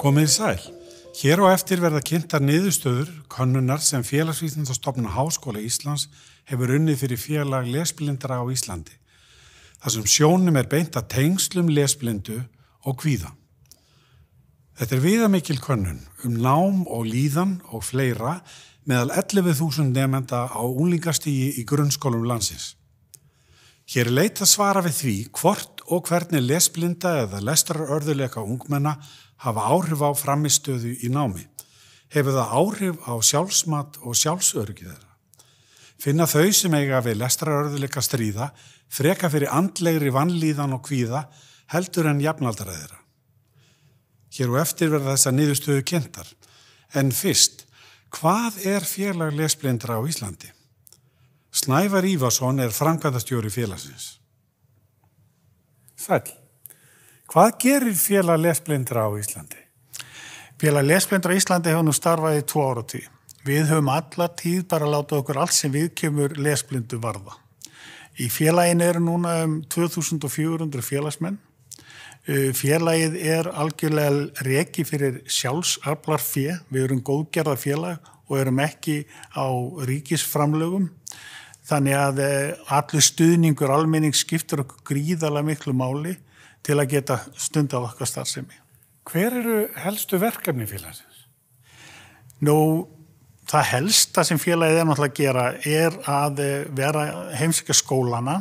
Komið sæl. Hér á eftir verða kynntar niðurstöður, konunar sem félagsvísnandastofnun Háskóla Íslands hefur unnið fyrir félag lesblindara á Íslandi. Það sem sjónum er beint að tengslum lesblindu og kvíða. Þetta er viðamikil konun um nám og líðan og fleira meðal 11.000 nefnda á úlingastígi í grunnskólum landsins. Hér er leit að svara við því hvort og hvernig lesblinda eða lestararörðuleika ungmenna hafa áhrif á framistöðu í námi? Hefur það áhrif á sjálfsmat og sjálfsörgið þeirra? Finna þau sem eiga við lestrarörðuleika stríða freka fyrir andlegri vannlíðan og kvíða heldur en jafnaldaræðira. Hér og eftir verða þessa niðurstöðu kjentar. En fyrst, hvað er félag lesblindra á Íslandi? Snævar Ívarsson er framkvæmdastjóri félagsins. Sæl. Hvað gerir félag lesblindra á Íslandi? Félag lesblindra á Íslandi hefur nú starfaði tvo ára tíu. Við höfum alla tíð bara að láta okkur allt sem við kemur lesblindu varða. Í félagin eru núna um 2400 félagsmenn. Félagið er algjörlega reki fyrir sjálfsablar fjö. Við erum góðgerða félag og erum ekki á ríkisframlögum. Þannig að allur stuðningur, almenning skiptur okkur gríðala miklu máli til að geta stund af okkar starfsemi. Hver eru helstu verkefni félagsins? Nú, það helsta sem félagið er náttúrulega að gera er að eh, vera heimsækja skólana,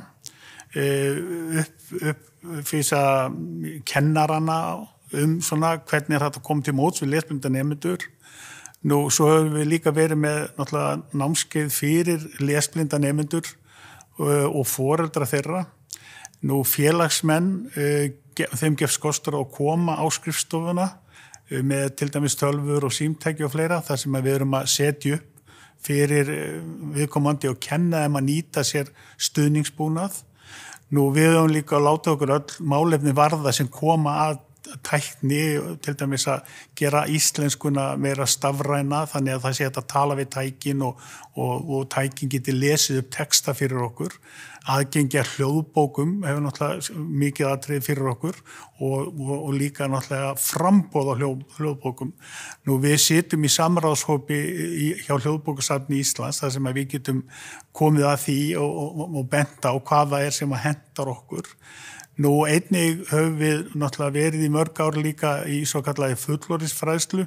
uppfýsa eh, upp, kennarana um svona hvernig þetta kom til móts við lesblindanemendur. Nú, svo höfum við líka verið með náttúrulega námskeið fyrir lesblindanemendur eh, og foreldra þeirra Nú félagsmenn, eh, þeim gefst kostur að koma á skrifstofuna eh, með til dæmis tölfur og símtæki og fleira þar sem við erum að setja upp fyrir eh, viðkomandi og kenna þeim að nýta sér stuðningsbúnað. Nú við höfum líka að láta okkur öll málefni varða sem koma að tækni, til dæmis að gera íslenskuna meira stafræna þannig að það sé að tala við tækin og, og, og tækin geti lesið upp texta fyrir okkur aðgengja hljóðbókum hefur náttúrulega mikið aðtrið fyrir okkur og, og, og líka náttúrulega frambóð á hljóð, hljóðbókum. Nú við sitjum í samráðshópi í, hjá hljóðbókusafni í Íslands þar sem við getum komið að því og, og benda á hvaða er sem að hendar okkur Nú einnig höfum við náttúrulega verið í mörg ár líka í svo kallaði fullorðisfræðslu,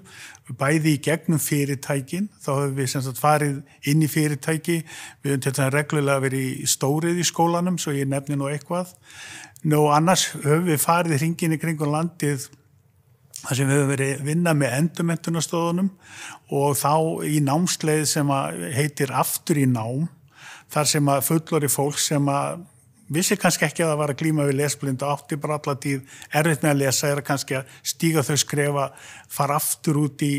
bæði í gegnum fyrirtækin, þá höfum við sem sagt farið inn í fyrirtæki, við höfum til þess að reglulega verið í stórið í skólanum, svo ég nefni nú eitthvað. Nú annars höfum við farið hringinni kring og landið þar sem við höfum verið að vinna með endurmentunastöðunum og þá í námsleið sem heitir aftur í nám, þar sem að fullorði fólk sem að vissi kannski ekki að það var að glýma við lesblindu átti bara alla tíð, erfitt með að lesa er kannski að stíga þau skrefa fara aftur út í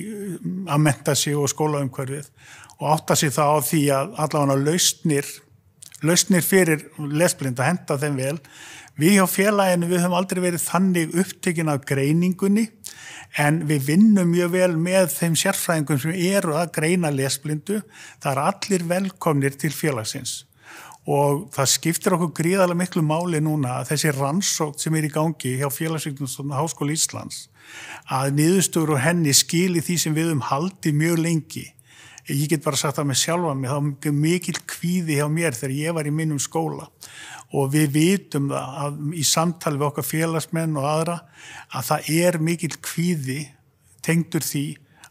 að menta sig og skólaumhverfið og átta sig það á því að allavega lausnir, lausnir fyrir lesblindu að henda þeim vel við hjá félaginu við höfum aldrei verið þannig upptökin af greiningunni en við vinnum mjög vel með þeim sérfræðingum sem eru að greina lesblindu, það er allir velkomnir til félagsins og það skiptir okkur gríðarlega miklu máli núna að þessi rannsókt sem er í gangi hjá félagsvíknumstofnum Háskóli Íslands að niðurstöru henni skili því sem við um haldi mjög lengi ég get bara sagt það með sjálfa mig þá er mikil kvíði hjá mér þegar ég var í minnum skóla og við vitum það að, í samtali við okkar félagsmenn og aðra að það er mikil kvíði tengdur því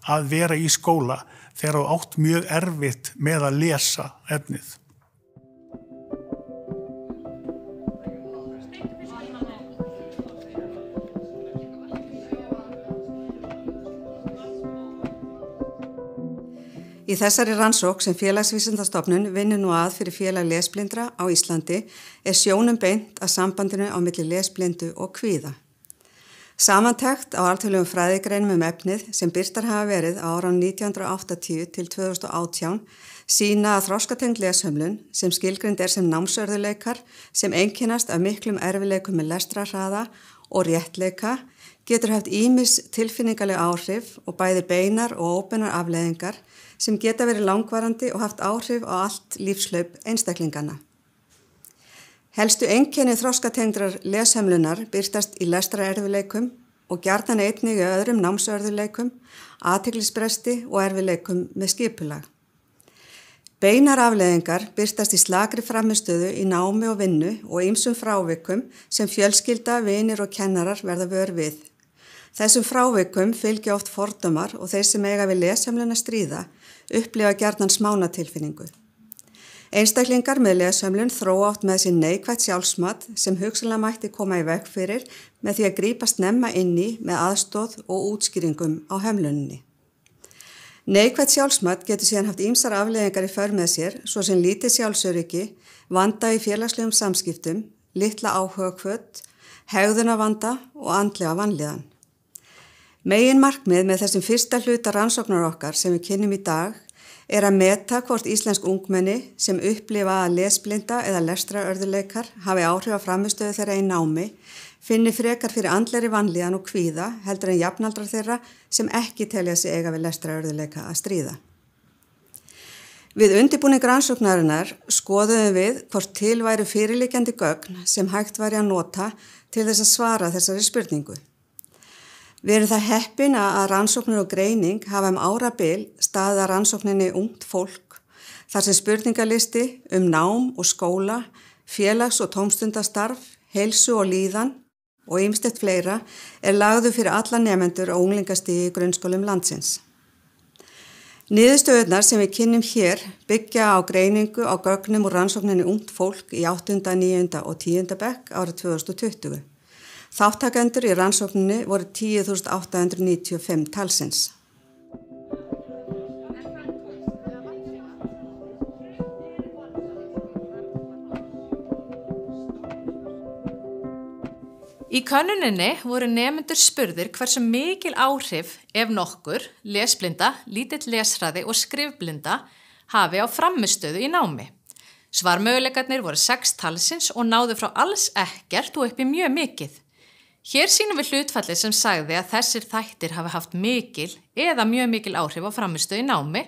að vera í skóla þegar þú átt mjög erfitt með að lesa efnið Í þessari rannsók sem félagsvísindastofnun vinnur nú að fyrir félag lesblindra á Íslandi er sjónum beint að sambandinu á milli lesblindu og kvíða. Samantækt á alþjóðlegum fræðigreinum um efnið sem byrtar hafa verið á áran 1980 til 2018 sína að þróskatengd leshömlun sem skilgrind er sem námsörðuleikar sem einkinast af miklum erfileikum með lestrarraða og réttleika getur haft ímis tilfinningaleg áhrif og bæði beinar og óbenar afleðingar sem geta verið langvarandi og haft áhrif á allt lífslaup einstaklingana. Helstu enginni þróskatengdrar leshemlunar byrtast í lestraerfileikum og gjartan einnig öðrum námsörðuleikum, aðteglisbresti og erfileikum með skipulag. Beinar afleðingar byrtast í slagri framistöðu í námi og vinnu og ymsum frávikum sem fjölskylda, vinir og kennarar verða vör við. Þessum frávikum fylgja oft fordumar og þeir sem eiga við lesamluna stríða upplifa gerðan smánatilfinningu. Einstaklingar með lesamlun þróa átt með sín neikvægt sjálfsmat sem hugsanlega mætti koma í vekk fyrir með því að grípast nefna inni með aðstóð og útskýringum á hömlunni. Neikvægt sjálfsmat getur síðan haft ýmsar afleggingar í för með sér svo sem lítið sjálfsöryggi, vanda í félagslegum samskiptum, litla áhugakvöld, hegðunavanda og andlega vanliðan. Megin markmið með þessum fyrsta hluta rannsóknar okkar sem við kynnum í dag er að meta hvort íslensk ungmenni sem upplifa að lesblinda eða lestraörðuleikar hafi áhrif að framistöðu þeirra í námi, finni frekar fyrir andleri vanlíðan og kvíða heldur en jafnaldrar þeirra sem ekki telja sig eiga við lestraörðuleika að stríða. Við undirbúning rannsóknarinnar skoðuðum við hvort til væri fyrirlikjandi gögn sem hægt væri að nota til þess að svara þessari spurningu. Við erum það heppin að rannsóknir og greining hafa um árabil staða rannsókninni ungt fólk þar sem spurningalisti um nám og skóla, félags- og tómstundastarf, helsu og líðan og ymstett fleira er lagðu fyrir alla nefendur og unglingasti í grunnskólum landsins. Niðurstöðunar sem við kynnum hér byggja á greiningu á gögnum og rannsókninni ungt fólk í 8., 9. og 10. bekk árið 2020. Þáttakendur í rannsókninni voru 10.895 talsins. Í kannuninni voru nefnendur spurðir hversu mikil áhrif, ef nokkur, lesblinda, lítill lesræði og skrifblinda hafi á framistöðu í námi. Svarmöguleikarnir voru 6 talsins og náðu frá alls ekkert og upp í mjög mikið. Hér sínum við hlutfallið sem sagði að þessir þættir hafi haft mikil eða mjög mikil áhrif á framistöði námi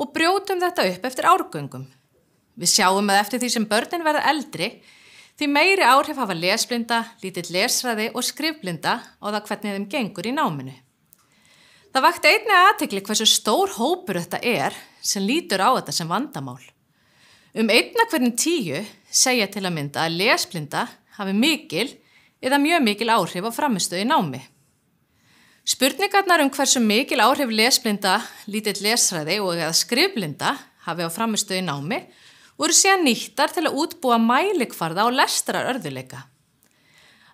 og brjótum þetta upp eftir árgöngum. Við sjáum að eftir því sem börnin verða eldri, því meiri áhrif hafa lesblinda, lítill lesræði og skrifblinda á það hvernig þeim gengur í náminu. Það vakti einni aðtegli hversu stór hópur þetta er sem lítur á þetta sem vandamál. Um einna hverjum tíu segja til að mynda að lesblinda hafi mikil eða mjög mikil áhrif á framistöði námi. Spurningarnar um hversu mikil áhrif lesblinda, lítill lesræði og eða skrifblinda hafi á framistöði námi voru síðan nýttar til að útbúa mælikvarða á lestrar örðuleika.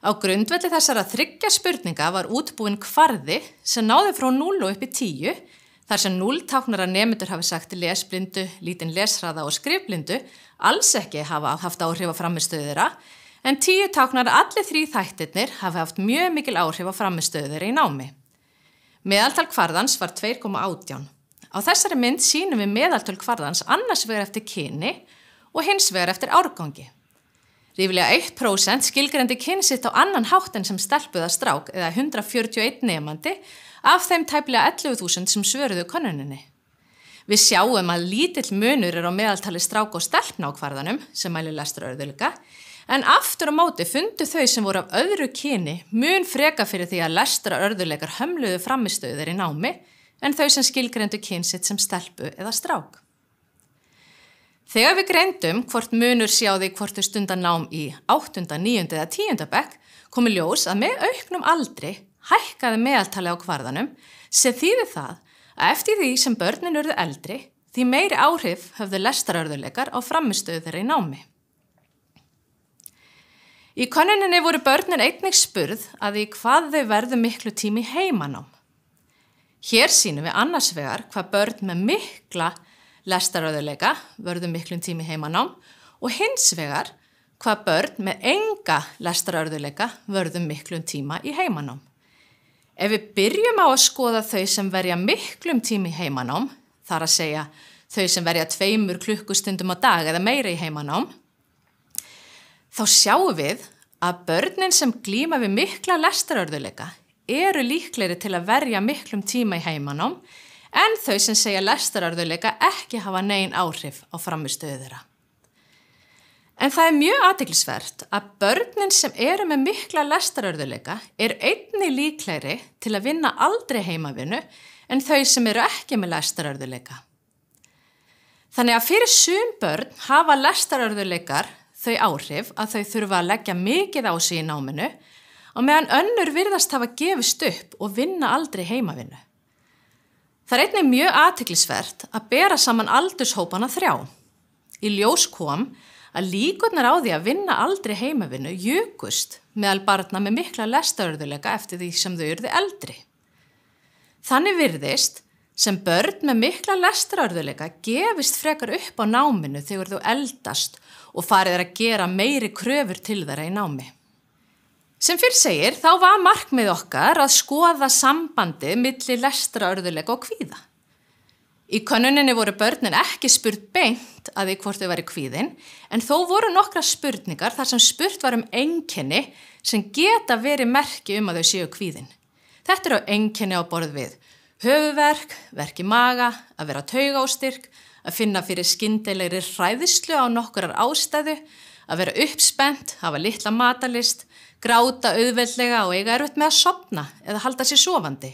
Á grundvelli þessara þryggja spurninga var útbúin kvarði sem náði frá 0 og upp í 10 þar sem 0 táknar að nemyndur hafi sagt lesblindu, lítinn lesræða og skrifblindu alls ekki hafa haft áhrif á framistöðira en tíu táknar að allir þrý þættirnir hafi haft mjög mikil áhrif á framistöður í námi. Meðaltal kvarðans var 2,18. Á þessari mynd sínum við meðaltal kvarðans annars vegar eftir kyni og hins vegar eftir árgangi. Rífilega 1% skilgrendi kynsitt á annan háttin sem stelpuða strák eða 141 nefandi af þeim tæplega 11.000 sem svöruðu konuninni. Við sjáum að lítill munur er á meðaltali strák og stelpnákvarðanum sem mæli lesturörðulika En aftur á móti fundu þau sem voru af öðru kyni mun freka fyrir því að lestra örðuleikar hömluðu framistöðu þeirri námi en þau sem skilgrendu kynsitt sem stelpu eða strák. Þegar við greindum hvort munur sé á því hvort þau stundan nám í 8., 9. eða 10. bekk komi ljós að með auknum aldri hækkaði meðaltali á kvarðanum sem þýði það að eftir því sem börnin urðu eldri því meiri áhrif höfðu lestra örðuleikar á framistöðu þeirri námi. Í konuninni voru börnin einnig spurð að í hvað þau verðu miklu tími heimanám. Hér sínum við annars vegar hvað börn með mikla lestaröðuleika verðu miklu tími heimanám og hins vegar hvað börn með enga lestaröðuleika verðu miklu tíma í heimanám. Ef við byrjum á að skoða þau sem verja miklum tími í heimanám, þar að segja þau sem verja tveimur klukkustundum á dag eða meira í heimanám, þá sjáum við að börnin sem glýma við mikla lestarörðuleika eru líkleri til að verja miklum tíma í heimanum en þau sem segja lestarörðuleika ekki hafa negin áhrif á framistöðura. En það er mjög aðdeglisvert að börnin sem eru með mikla lestarörðuleika er einni líkleri til að vinna aldrei heimavinu en þau sem eru ekki með lestarörðuleika. Þannig að fyrir sum börn hafa lestarörðuleikar þau áhrif að þau þurfa að leggja mikið á sig í náminu og meðan önnur virðast hafa gefist upp og vinna aldrei heimavinnu. Það er einnig mjög aðtiklisvert að bera saman aldurshópana þrjá. Í ljós kom að líkurnar á því að vinna aldrei heimavinnu jökust meðal barna með mikla lestarörðuleika eftir því sem þau eruði eldri. Þannig virðist sem börn með mikla lestarörðuleika gefist frekar upp á náminu þegar þú eldast og farið er að gera meiri kröfur til þeirra í námi. Sem fyrr segir þá var markmið okkar að skoða sambandi millir lestraörðuleika og kvíða. Í konuninni voru börnin ekki spurt beint að því hvort þau væri kvíðin en þó voru nokkra spurningar þar sem spurt var um enginni sem geta verið merki um að þau séu kvíðin. Þetta eru enginni á borð við höfuverk, verk í maga, að vera taugástyrk, að finna fyrir skindelegri hræðislu á nokkurar ástæðu, að vera uppspent, hafa litla matalist, gráta auðveldlega og eiga erfitt með að sopna eða halda sér sofandi.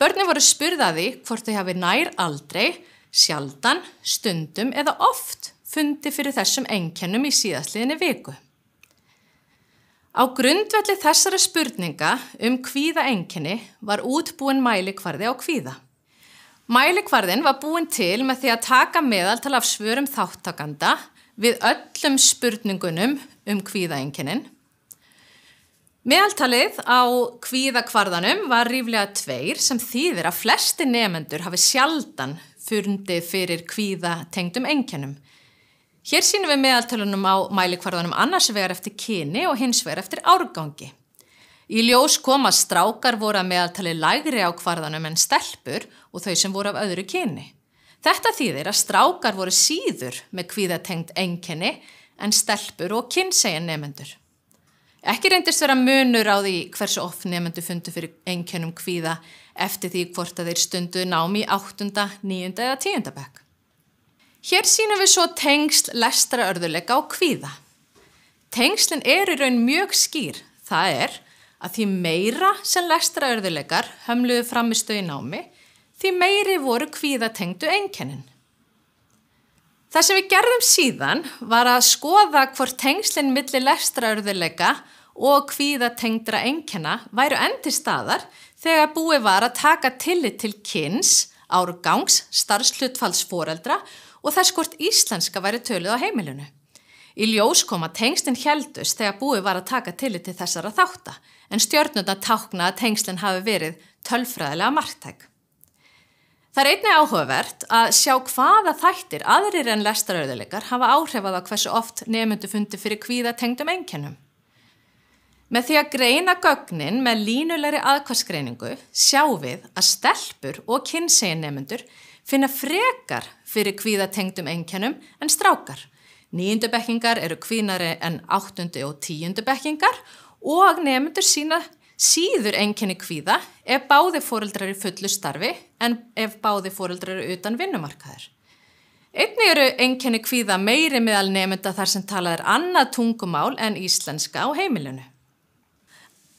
Börnum voru spurðaði hvort þau hafi nær aldrei, sjaldan, stundum eða oft fundi fyrir þessum engkennum í síðastliðinni viku. Á grundvelli þessara spurninga um kvíða engkenni var útbúin mæli hvarði á kvíða. Mælikvarðin var búin til með því að taka meðaltal af svörum þáttakanda við öllum spurningunum um kvíðaenginnin. Meðaltalið á kvíðakvarðanum var ríflega tveir sem þýðir að flesti nefendur hafi sjaldan fyrndi fyrir kvíðatengdum enginnum. Hér sínum við meðaltalunum á mælikvarðanum annars vegar eftir kyni og hins vegar eftir árgangi. Í ljós kom að strákar voru að meðaltali lægri á hvarðanum en stelpur og þau sem voru af öðru kyni. Þetta þýðir að strákar voru síður með kvíðatengt enginni en stelpur og kynsegin nefendur. Ekki reyndist vera munur á því hversu oft nefendu fundu fyrir enginnum kvíða eftir því hvort að þeir stundu námi í 8., 9. eða 10. bekk. Hér sínum við svo tengsl lestra örðuleika á kvíða. Tengslinn er í raun mjög skýr, það er að því meira sem lestraörðuleikar hömluðu framistöð í námi, því meiri voru kvíðatengdu einkennin. Það sem við gerðum síðan var að skoða hvort tengslinn millir lestraörðuleika og kvíðatengdra einkenna væru endi staðar þegar búið var að taka tillit til kynns, árgangs, starfslutfallsforeldra og þess hvort íslenska væri töluð á heimilinu. Í ljós kom að tengslinn heldust þegar búið var að taka tillit til þessara þáttar en stjórnurna tákna að tengslinn hafi verið tölfræðilega margtæk. Það er einnig áhugavert að sjá hvaða þættir aðrir en lestarauðuleikar hafa áhrifað á hversu oft nefnundu fundi fyrir hvíða tengdum enginnum. Með því að greina gögnin með línulegri aðkvæmsgreiningu sjá við að stelpur og kynsegin nefnundur finna frekar fyrir kvíðatengdum engjannum en strákar. Nýjundu bekkingar eru kvíðnari en áttundu og tíundu bekkingar og nefndur sína síður enginni kvíða ef báði fóreldrar eru fullu starfi en ef báði fóreldrar eru utan vinnumarkaðar. Einni eru enginni kvíða meiri meðal nefnda þar sem talað er annað tungumál en íslenska á heimilinu.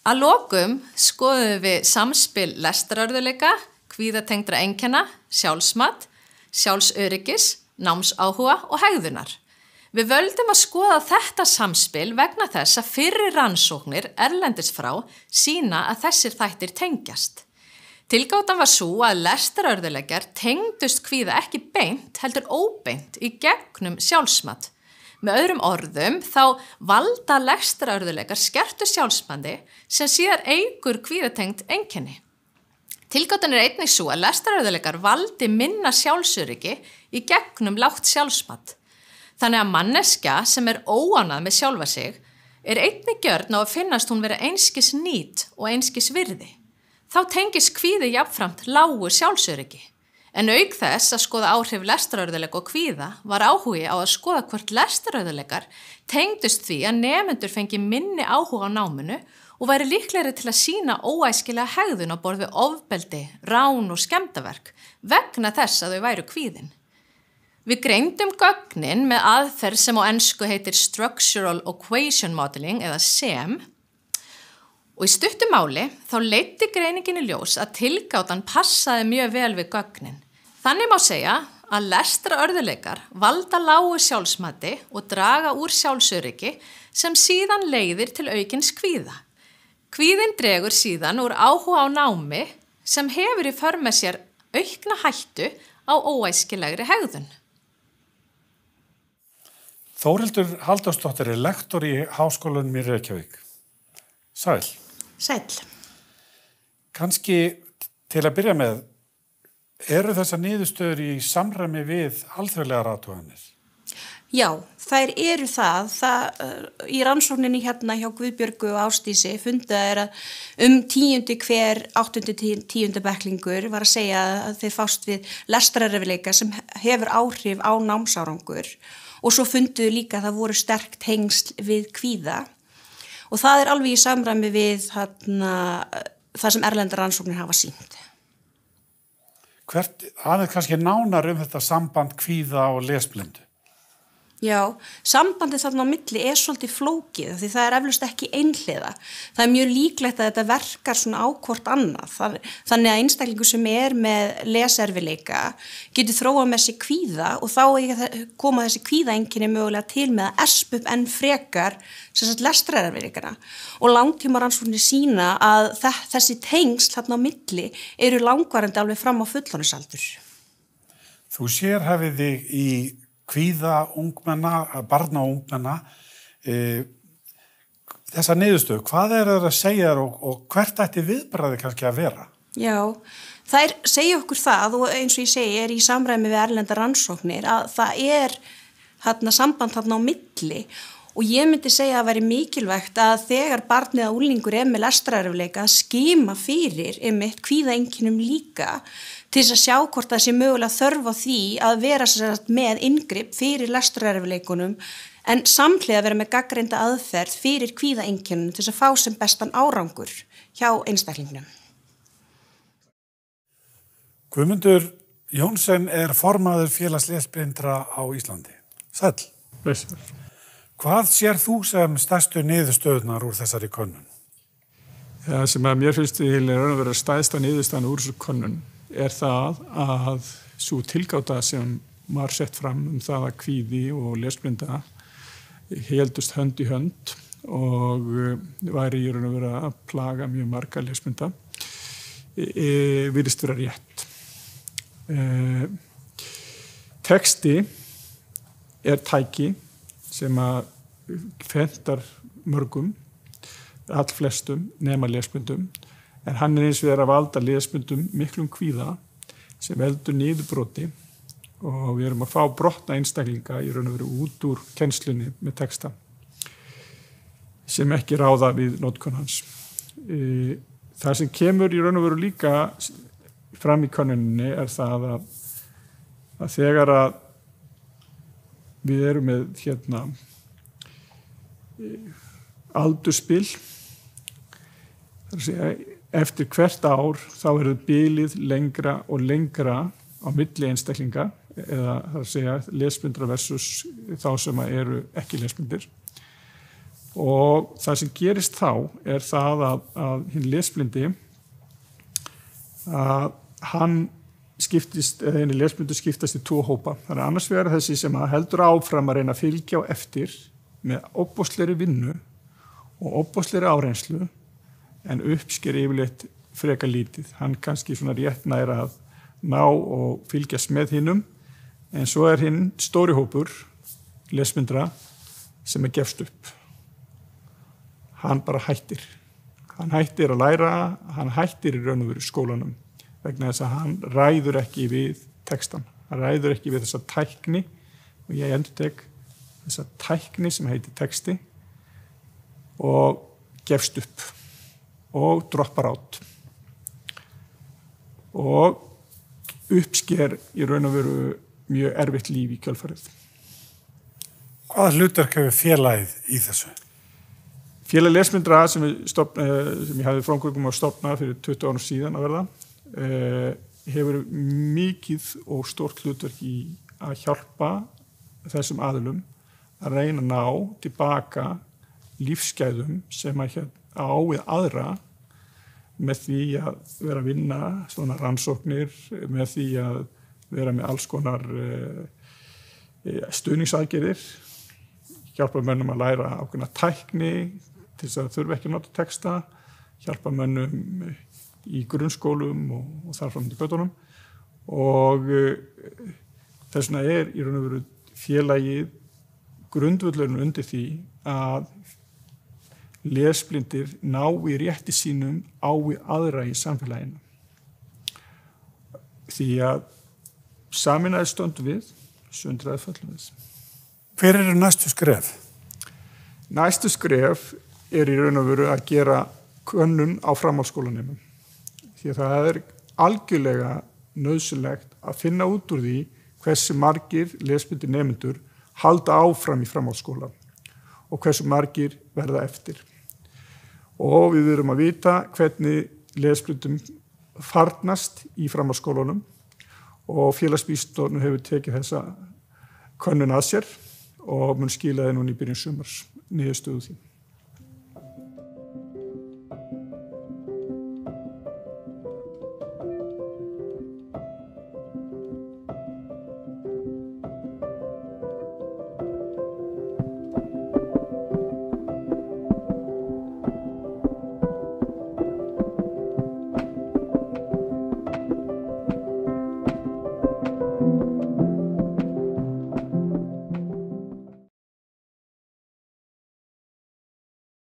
Að lokum skoðum við samspil lestarörðuleika, kvíðatengdra engina, sjálfsmat, sjálfsöryggis, námsáhuga og hegðunar. Við völdum að skoða þetta samspil vegna þess að fyrri rannsóknir erlendis frá sína að þessir þættir tengjast. Tilgáttan var svo að lestarörðulegar tengdust kvíða ekki beint heldur óbeint í gegnum sjálfsmatt. Með öðrum orðum þá valda lestarörðulegar skertu sjálfsmandi sem síðar eigur kvíðatengt enginni. Tilgáttan er einnig svo að lestarörðulegar valdi minna sjálfsöryggi í gegnum látt sjálfsmatt. Þannig að manneska sem er óánað með sjálfa sig er einnig gjörn á að finnast hún vera einskis nýtt og einskis virði. Þá tengis kvíði jafnframt lágu sjálfsöryggi. En auk þess að skoða áhrif lestarauðuleika og kvíða var áhugi á að skoða hvort lestarauðuleikar tengdust því að nefendur fengi minni áhuga á náminu og væri líklegri til að sína óæskilega hegðun á borð við ofbeldi, rán og skemdaverk vegna þess að þau væru kvíðin. Við greindum gögnin með aðferð sem á ennsku heitir Structural Equation Modeling eða SEM og í stuttum máli þá leyti greininginu ljós að tilgáttan passaði mjög vel við gögnin. Þannig má segja að lestra örðuleikar valda lágu sjálfsmati og draga úr sjálfsöryggi sem síðan leiðir til aukins kvíða. Kvíðin dregur síðan úr áhuga á námi sem hefur í förmessjar aukna hættu á óæskilegri hegðun. Þóreldur Haldarsdóttir er lektor í Háskólanum í Reykjavík. Sæl. Sæl. Kanski til að byrja með, eru þessa niðurstöður í samræmi við alþjóðlega rátuðanir? Já, þær eru það. það uh, í rannsókninni hérna hjá Guðbjörgu og Ástísi fundað er að um tíundi hver áttundi tíundi beklingur var að segja að þeir fást við lestrarrefileika sem hefur áhrif á námsárangur og og svo funduðu líka að það voru sterkt hengsl við kvíða og það er alveg í samræmi við hana, eh, það sem erlendar rannsóknir hafa sínt. Hvert, hann er kannski nánar um þetta samband kvíða og lesblindu? Já, sambandið þarna á milli er svolítið flókið því það er eflust ekki einhliða. Það er mjög líklegt að þetta verkar svona ákvort annað. Þannig að einstaklingu sem er með leserfileika getur þróa með þessi kvíða og þá koma þessi kvíðaenginni mögulega til með að esp upp enn frekar lestrararfileikana. Og langtíma rannsóknir sína að þessi tengsl þarna á milli eru langvarandi alveg fram á fullónusaldur. Þú sér hafið þig í kvíða ungmenna, barna og ungmenna e, þessa neyðustöðu, hvað er það að segja þér og, og hvert ætti viðbræði kannski að vera? Já, það er, segja okkur það og eins og ég segi er í samræmi við erlenda rannsóknir að það er hérna samband hérna á milli og ég myndi segja að veri mikilvægt að þegar barnið á úlingur er með lestraröfleika að skima fyrir einmitt hví það enginum líka til þess að sjá hvort það sé mögulega þörfa því að vera sagt, með yngripp fyrir lesturæðurleikunum en samlega vera með gaggreinda aðferð fyrir kvíðaengjunum til þess að fá sem bestan árangur hjá einstaklingnum. Guðmundur Jónsson er formaður félagsleisbindra á Íslandi. Sæl. Blessur. Hvað sér þú sem stærstu niðurstöðnar úr þessari konun? Það sem að mér finnst í heil er að vera stæðsta niðurstöðan úr þessu konun er það að svo tilgáta sem var sett fram um það að kvíði og lesblinda heldust hönd í hönd og eh, væri í raun og vera að plaga mjög marga lesblinda e, virðist vera rétt. E, teksti er tæki sem að fendar mörgum, all flestum, nema lesblindum en hann er eins og er að valda lesmyndum miklum kvíða sem veldur nýðubroti og við erum að fá brotna einstaklinga í raun og veru út úr kennslunni með texta sem ekki ráða við nótkunn hans. E, það sem kemur í raun og veru líka fram í konuninni er það að, að þegar að við erum með hérna, e, aldurspill þar að segja eftir hvert ár þá eru bílið lengra og lengra á milli einstaklinga eða það er að segja lesbundra versus þá sem eru ekki lesbundir og það sem gerist þá er það að, að hinn lesblindi að hann skiptist, eða henni lesbundu skiptast í tvo hópa. Það er annars vegar þessi sem heldur áfram að reyna að fylgja á eftir með opbósleiri vinnu og opbósleiri áreynslu en uppsker yfirleitt freka lítið. Hann kannski svona rétt næra að ná og fylgjast með hinnum en svo er hinn stóri hópur lesmyndra sem er gefst upp. Hann bara hættir. Hann hættir að læra, hann hættir í raun og veru skólanum vegna þess að hann ræður ekki við textan. Hann ræður ekki við þessa tækni og ég endur tek þessa tækni sem heitir texti og gefst upp og droppar átt og uppsker í raun og veru mjög erfitt líf í kjálfarið. Hvaða hlutark hefur félagið í þessu? Félag lesmyndra sem, stopna, eh, sem ég hafi frámkvöngum um á stofna fyrir 20 ánum síðan að verða eh, hefur mikið og stort hlutverk í að hjálpa þessum aðlum að reyna að ná tilbaka lífsgæðum sem að hérna á við aðra með því að vera að vinna svona rannsóknir, með því að vera með alls konar eh, eh, stuðningsaðgerir, hjálpa mönnum að læra ákveðna tækni til þess að þurfi ekki að nota texta, hjálpa mönnum í grunnskólum og, og þarfram til göttunum og eh, þess vegna er í raun og veru félagið grundvöldlunum undir því að lesblindir ná í rétti sínum á í aðra í samfélaginu. Því að saminæði stönd við sundraði fallum þess. Hver eru næstu skref? Næstu skref er í raun og veru að gera könnun á framhalskólanum. Því að það er algjörlega nöðsulegt að finna út úr því hversi margir lesblindir nefndur halda áfram í framhalskóla og hversu margir verða eftir og við verum að vita hvernig lesblutum farnast í framhanskólunum og félagsbýstórnum hefur tekið þessa könnun að sér og mun skila það núna í byrjun sumars niðurstöðu því.